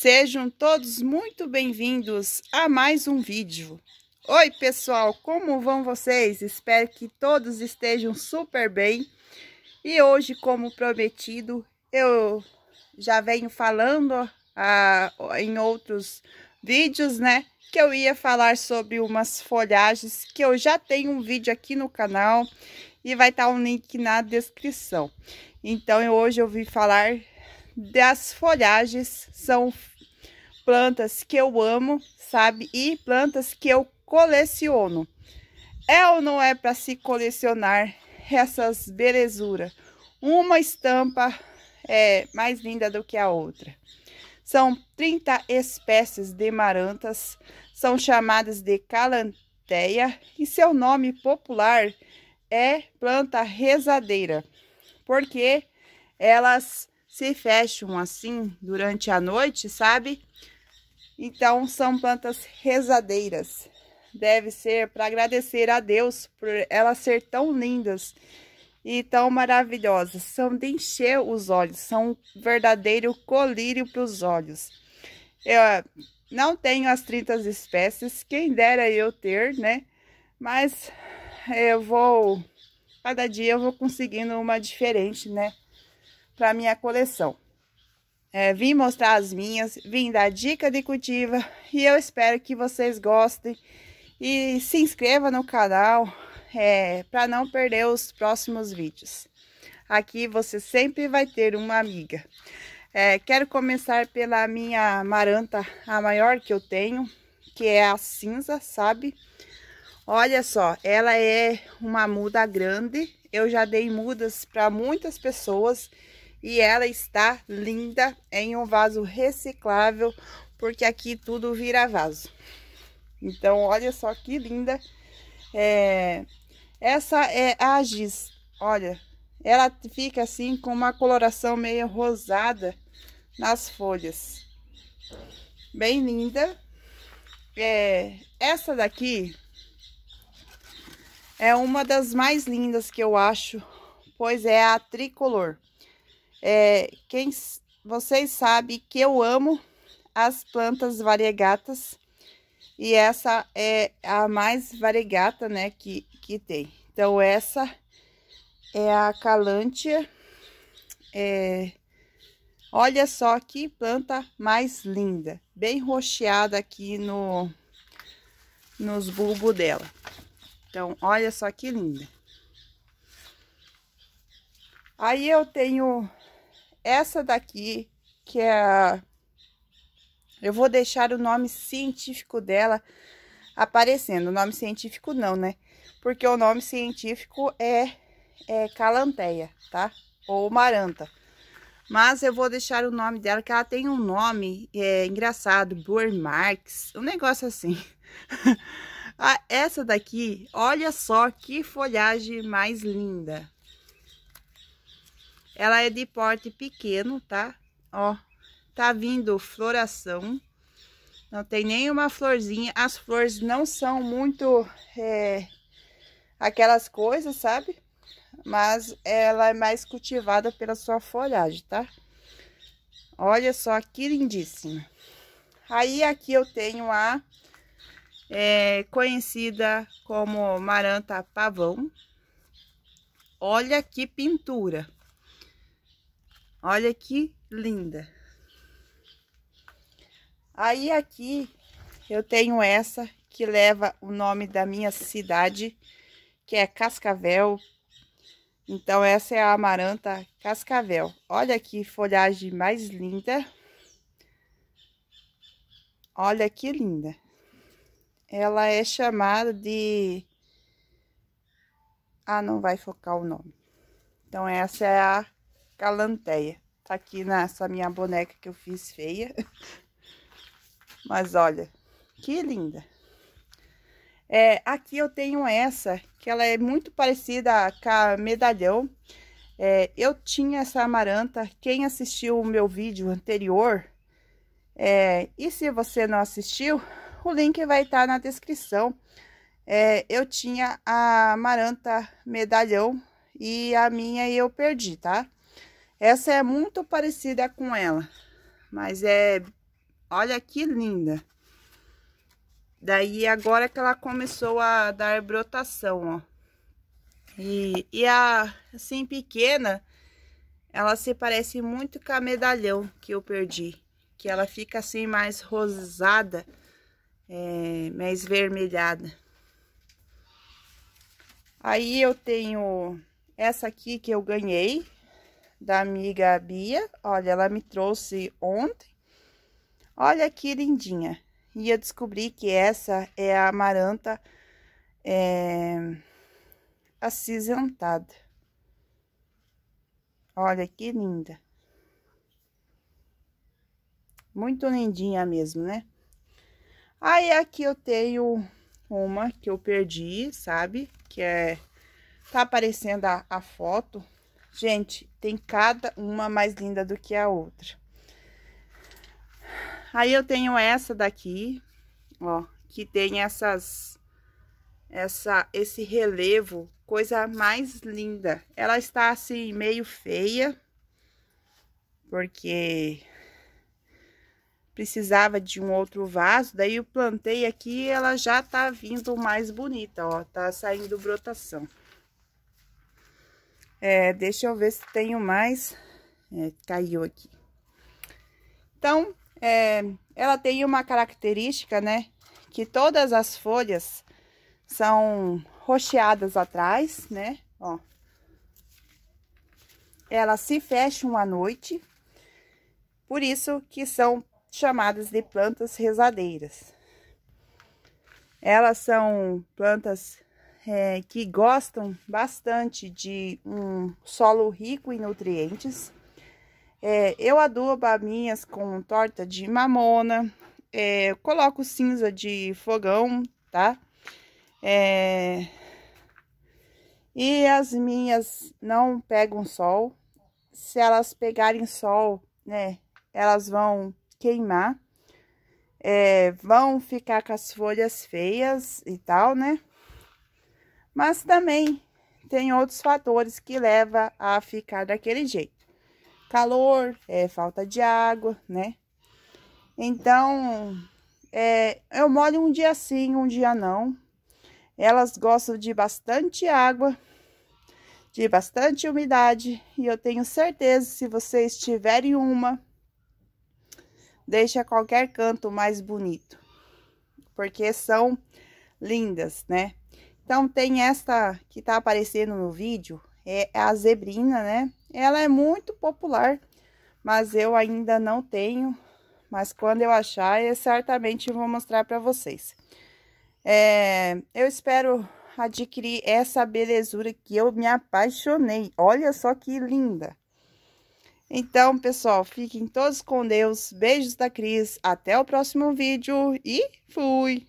Sejam todos muito bem-vindos a mais um vídeo. Oi, pessoal, como vão vocês? Espero que todos estejam super bem. E hoje, como prometido, eu já venho falando ah, em outros vídeos, né? Que eu ia falar sobre umas folhagens que eu já tenho um vídeo aqui no canal e vai estar tá um link na descrição. Então, eu, hoje eu vim falar das folhagens são plantas que eu amo, sabe? E plantas que eu coleciono. É ou não é para se colecionar essas belezuras? Uma estampa é mais linda do que a outra. São 30 espécies de marantas, são chamadas de calanteia e seu nome popular é planta rezadeira, porque elas se fecham assim durante a noite, sabe? Então, são plantas rezadeiras. Deve ser para agradecer a Deus por elas ser tão lindas e tão maravilhosas. São de encher os olhos, são um verdadeiro colírio para os olhos. Eu eh, não tenho as 30 espécies, quem dera eu ter, né? Mas eu vou, cada dia eu vou conseguindo uma diferente, né? para minha coleção. É, vim mostrar as minhas, vim dar dica de cultiva e eu espero que vocês gostem e se inscreva no canal é, para não perder os próximos vídeos. Aqui você sempre vai ter uma amiga. É, quero começar pela minha maranta, a maior que eu tenho, que é a cinza, sabe? Olha só, ela é uma muda grande. Eu já dei mudas para muitas pessoas e ela está linda em um vaso reciclável, porque aqui tudo vira vaso. Então, olha só que linda. É... Essa é a Giz. Olha, ela fica assim com uma coloração meio rosada nas folhas. Bem linda. É, essa daqui é uma das mais lindas que eu acho, pois é a tricolor. É, quem, vocês sabem que eu amo as plantas variegatas. E essa é a mais variegata, né, que, que tem. Então, essa é a calântia. É, olha só que planta mais linda. Bem rocheada aqui no, nos bulbos dela. Então, olha só que linda. Aí eu tenho essa daqui, que é a... Eu vou deixar o nome científico dela aparecendo. O nome científico não, né? Porque o nome científico é, é calanteia, tá? Ou maranta. Mas eu vou deixar o nome dela, que ela tem um nome é, engraçado, Burmarx, um negócio assim. ah, essa daqui, olha só que folhagem mais linda. Ela é de porte pequeno, tá? Ó, tá vindo floração. Não tem nenhuma florzinha. As flores não são muito é, aquelas coisas, sabe? Mas ela é mais cultivada pela sua folhagem, tá? Olha só que lindíssima. Aí aqui eu tenho a é, conhecida como Maranta Pavão. Olha que pintura. Olha que linda. Aí aqui eu tenho essa que leva o nome da minha cidade, que é Cascavel. Então essa é a Amaranta Cascavel. Olha que folhagem mais linda. Olha que linda. Ela é chamada de... Ah, não vai focar o nome. Então essa é a Calanteia Tá aqui nessa minha boneca que eu fiz feia. Mas olha, que linda. É, aqui eu tenho essa, que ela é muito parecida com a medalhão. É, eu tinha essa amaranta, quem assistiu o meu vídeo anterior, é, e se você não assistiu, o link vai estar tá na descrição. É, eu tinha a amaranta medalhão e a minha eu perdi, tá? Essa é muito parecida com ela, mas é... Olha que linda! Daí, agora que ela começou a dar brotação, ó. E, e, a, assim, pequena, ela se parece muito com a medalhão que eu perdi. Que ela fica, assim, mais rosada, é, mais vermelhada. Aí eu tenho essa aqui que eu ganhei, da amiga Bia. Olha, ela me trouxe ontem. Olha que lindinha. E eu descobri que essa é a amaranta é, acinzentada. Olha que linda. Muito lindinha mesmo, né? Aí aqui eu tenho uma que eu perdi, sabe? Que é... Tá aparecendo a, a foto Gente, tem cada uma mais linda do que a outra. Aí eu tenho essa daqui, ó, que tem essas essa esse relevo, coisa mais linda. Ela está assim meio feia, porque precisava de um outro vaso, daí eu plantei aqui, ela já tá vindo mais bonita, ó, tá saindo brotação. É, deixa eu ver se tenho mais. É, caiu aqui. Então, é, ela tem uma característica, né? Que todas as folhas são rocheadas atrás, né? Ó. Elas se fecham à noite, por isso que são chamadas de plantas rezadeiras. Elas são plantas é, que gostam bastante de um solo rico em nutrientes. É, eu adubo as minhas com torta de mamona, é, coloco cinza de fogão, tá? É, e as minhas não pegam sol. Se elas pegarem sol, né, elas vão queimar. É, vão ficar com as folhas feias e tal, né? Mas também tem outros fatores que levam a ficar daquele jeito. Calor, é, falta de água, né? Então, é, eu molho um dia sim, um dia não. Elas gostam de bastante água, de bastante umidade. E eu tenho certeza, se vocês tiverem uma, deixa qualquer canto mais bonito. Porque são lindas, né? Então, tem esta que está aparecendo no vídeo, é, é a zebrina, né? Ela é muito popular, mas eu ainda não tenho. Mas quando eu achar, eu certamente vou mostrar para vocês. É, eu espero adquirir essa belezura que eu me apaixonei. Olha só que linda! Então, pessoal, fiquem todos com Deus. Beijos da Cris. Até o próximo vídeo e fui!